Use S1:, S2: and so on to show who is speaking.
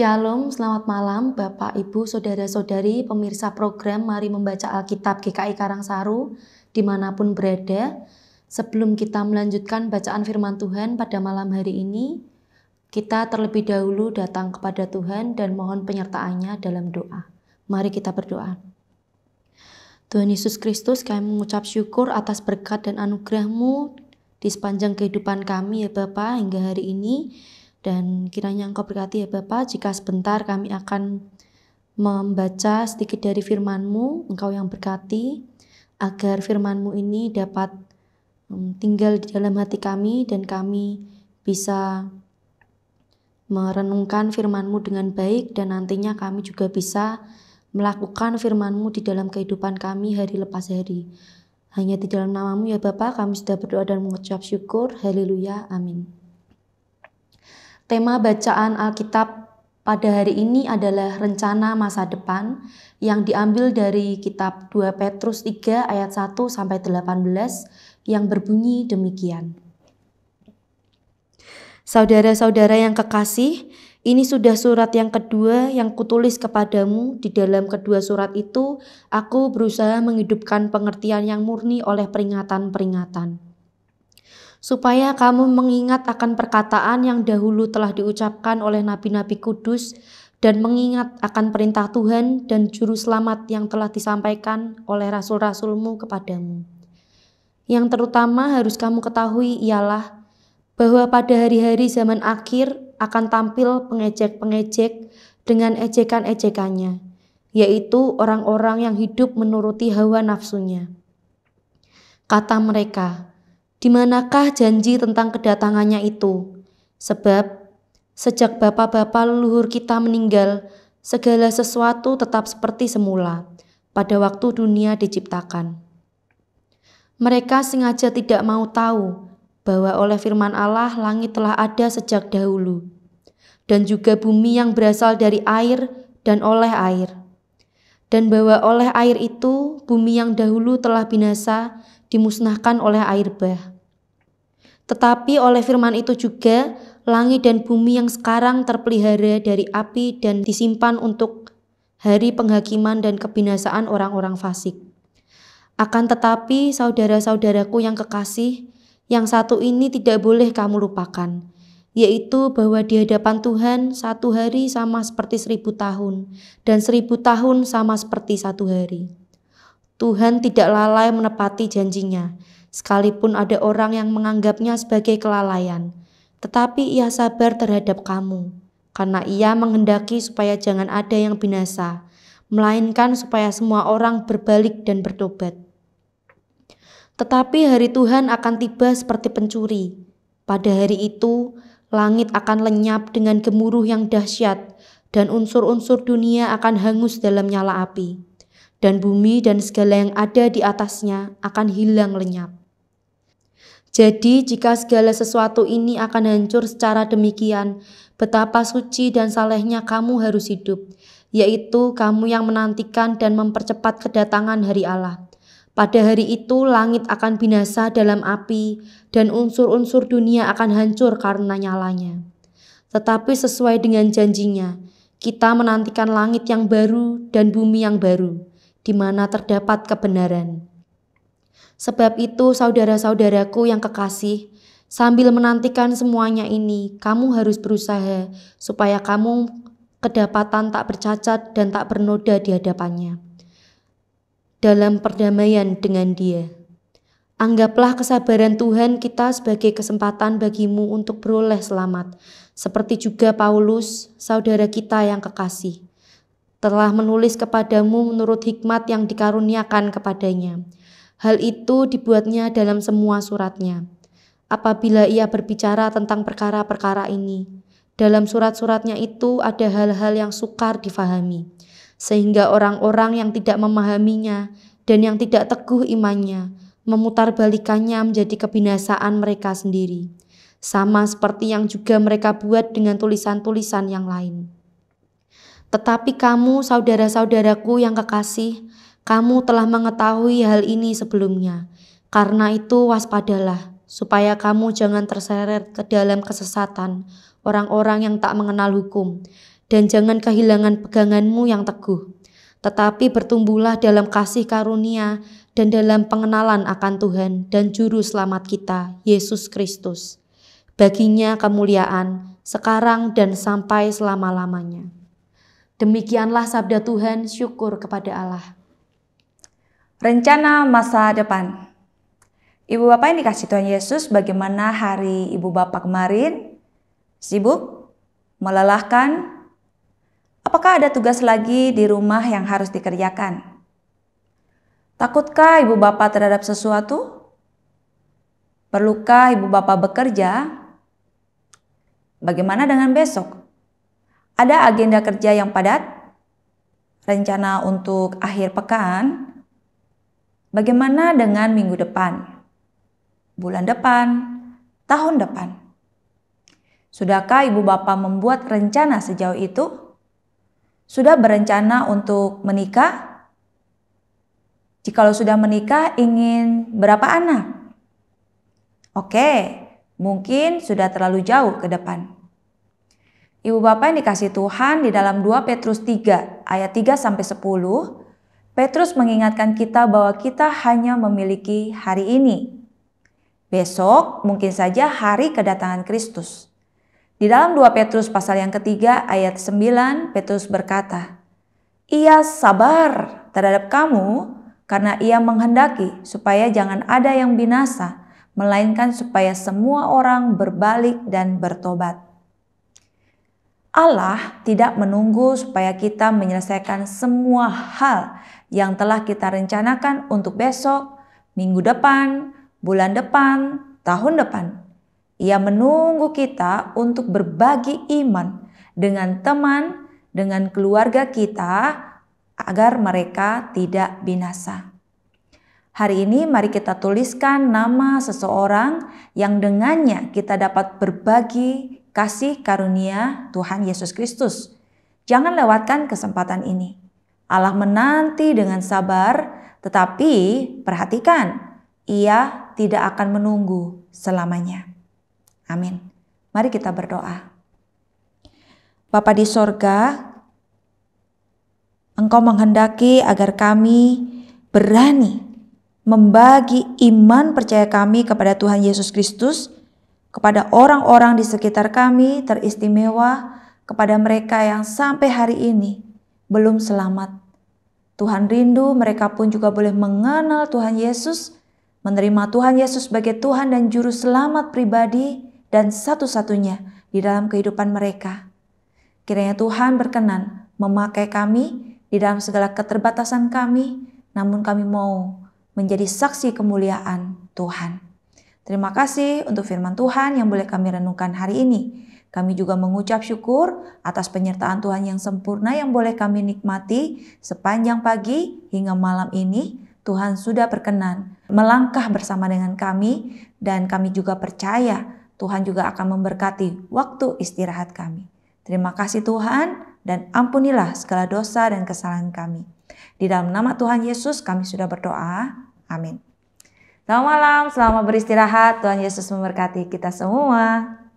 S1: Shalom, selamat malam Bapak, Ibu, Saudara-saudari, pemirsa program Mari Membaca Alkitab GKI Karangsaru, dimanapun berada. Sebelum kita melanjutkan bacaan firman Tuhan pada malam hari ini, kita terlebih dahulu datang kepada Tuhan dan mohon penyertaannya dalam doa. Mari kita berdoa. Tuhan Yesus Kristus, kami mengucap syukur atas berkat dan anugerah-Mu di sepanjang kehidupan kami ya Bapak hingga hari ini dan kiranya Engkau berkati ya Bapa, jika sebentar kami akan membaca sedikit dari FirmanMu, Engkau yang berkati, agar FirmanMu ini dapat hmm, tinggal di dalam hati kami dan kami bisa merenungkan FirmanMu dengan baik dan nantinya kami juga bisa melakukan FirmanMu di dalam kehidupan kami hari lepas hari. Hanya di dalam namamu ya Bapa, kami sudah berdoa dan mengucap syukur. Haleluya. Amin. Tema bacaan Alkitab pada hari ini adalah rencana masa depan yang diambil dari kitab 2 Petrus 3 ayat 1 sampai 18 yang berbunyi demikian. Saudara-saudara yang kekasih, ini sudah surat yang kedua yang kutulis kepadamu. Di dalam kedua surat itu, aku berusaha menghidupkan pengertian yang murni oleh peringatan-peringatan supaya kamu mengingat akan perkataan yang dahulu telah diucapkan oleh nabi-nabi kudus dan mengingat akan perintah Tuhan dan juru selamat yang telah disampaikan oleh rasul-rasulmu kepadamu. Yang terutama harus kamu ketahui ialah bahwa pada hari-hari zaman akhir akan tampil pengejek-pengejek dengan ejekan-ejekannya, yaitu orang-orang yang hidup menuruti hawa nafsunya. Kata mereka, di manakah janji tentang kedatangannya itu? Sebab sejak bapak-bapak leluhur kita meninggal, segala sesuatu tetap seperti semula pada waktu dunia diciptakan. Mereka sengaja tidak mau tahu bahwa oleh firman Allah langit telah ada sejak dahulu dan juga bumi yang berasal dari air dan oleh air dan bahwa oleh air itu bumi yang dahulu telah binasa dimusnahkan oleh air bah. Tetapi oleh firman itu juga langit dan bumi yang sekarang terpelihara dari api dan disimpan untuk hari penghakiman dan kebinasaan orang-orang fasik. Akan tetapi saudara-saudaraku yang kekasih, yang satu ini tidak boleh kamu lupakan, yaitu bahwa di hadapan Tuhan satu hari sama seperti seribu tahun, dan seribu tahun sama seperti satu hari. Tuhan tidak lalai menepati janjinya, sekalipun ada orang yang menganggapnya sebagai kelalaian, tetapi ia sabar terhadap kamu, karena ia menghendaki supaya jangan ada yang binasa, melainkan supaya semua orang berbalik dan bertobat. Tetapi hari Tuhan akan tiba seperti pencuri. Pada hari itu, Langit akan lenyap dengan gemuruh yang dahsyat, dan unsur-unsur dunia akan hangus dalam nyala api, dan bumi dan segala yang ada di atasnya akan hilang lenyap. Jadi, jika segala sesuatu ini akan hancur secara demikian, betapa suci dan salehnya kamu harus hidup, yaitu kamu yang menantikan dan mempercepat kedatangan hari Allah. Pada hari itu langit akan binasa dalam api dan unsur-unsur dunia akan hancur karena nyalanya. Tetapi sesuai dengan janjinya, kita menantikan langit yang baru dan bumi yang baru, di mana terdapat kebenaran. Sebab itu saudara-saudaraku yang kekasih, sambil menantikan semuanya ini, kamu harus berusaha supaya kamu kedapatan tak bercacat dan tak bernoda di hadapannya dalam perdamaian dengan Dia. Anggaplah kesabaran Tuhan kita sebagai kesempatan bagimu untuk beroleh selamat, seperti juga Paulus, saudara kita yang kekasih, telah menulis kepadamu menurut hikmat yang dikaruniakan kepadanya. Hal itu dibuatnya dalam semua suratnya. Apabila ia berbicara tentang perkara-perkara ini, dalam surat-suratnya itu ada hal-hal yang sukar difahami sehingga orang-orang yang tidak memahaminya dan yang tidak teguh imannya memutarbalikannya menjadi kebinasaan mereka sendiri, sama seperti yang juga mereka buat dengan tulisan-tulisan yang lain. Tetapi kamu, saudara-saudaraku yang kekasih, kamu telah mengetahui hal ini sebelumnya. Karena itu, waspadalah supaya kamu jangan terseret ke dalam kesesatan orang-orang yang tak mengenal hukum, dan jangan kehilangan peganganmu yang teguh. Tetapi bertumbuhlah dalam kasih karunia dan dalam pengenalan akan Tuhan dan Juru Selamat kita, Yesus Kristus. Baginya kemuliaan sekarang dan sampai selama-lamanya. Demikianlah sabda Tuhan, syukur kepada Allah. Rencana masa depan. Ibu Bapak yang dikasih
S2: Tuhan Yesus, bagaimana hari Ibu Bapak kemarin? Sibuk? Melelahkan? Apakah ada tugas lagi di rumah yang harus dikerjakan? Takutkah ibu bapak terhadap sesuatu? Perlukah ibu bapak bekerja? Bagaimana dengan besok? Ada agenda kerja yang padat? Rencana untuk akhir pekan? Bagaimana dengan minggu depan, bulan depan, tahun depan? Sudahkah ibu bapak membuat rencana sejauh itu? Sudah berencana untuk menikah? Jikalau sudah menikah, ingin berapa anak? Oke, mungkin sudah terlalu jauh ke depan. Ibu bapak yang dikasih Tuhan di dalam 2 Petrus 3 ayat 3 sampai 10, Petrus mengingatkan kita bahwa kita hanya memiliki hari ini. Besok mungkin saja hari kedatangan Kristus. Di dalam 2 Petrus pasal yang ketiga ayat 9, Petrus berkata, Ia sabar terhadap kamu karena ia menghendaki supaya jangan ada yang binasa, melainkan supaya semua orang berbalik dan bertobat. Allah tidak menunggu supaya kita menyelesaikan semua hal yang telah kita rencanakan untuk besok, minggu depan, bulan depan, tahun depan. Ia menunggu kita untuk berbagi iman dengan teman, dengan keluarga kita, agar mereka tidak binasa. Hari ini, mari kita tuliskan nama seseorang yang dengannya kita dapat berbagi kasih karunia Tuhan Yesus Kristus. Jangan lewatkan kesempatan ini. Allah menanti dengan sabar, tetapi perhatikan, Ia tidak akan menunggu selamanya. Amin. Mari kita berdoa. Bapa di sorga, Engkau menghendaki agar kami berani membagi iman percaya kami kepada Tuhan Yesus Kristus, kepada orang-orang di sekitar kami teristimewa, kepada mereka yang sampai hari ini belum selamat. Tuhan rindu mereka pun juga boleh mengenal Tuhan Yesus, menerima Tuhan Yesus sebagai Tuhan dan Juru Selamat pribadi, dan satu-satunya di dalam kehidupan mereka. Kiranya Tuhan berkenan memakai kami di dalam segala keterbatasan kami, namun kami mau menjadi saksi kemuliaan Tuhan. Terima kasih untuk firman Tuhan yang boleh kami renungkan hari ini. Kami juga mengucap syukur atas penyertaan Tuhan yang sempurna yang boleh kami nikmati sepanjang pagi hingga malam ini. Tuhan sudah berkenan melangkah bersama dengan kami dan kami juga percaya Tuhan juga akan memberkati waktu istirahat kami. Terima kasih Tuhan dan ampunilah segala dosa dan kesalahan kami. Di dalam nama Tuhan Yesus kami sudah berdoa. Amin. Selamat malam, selamat beristirahat. Tuhan Yesus memberkati kita semua.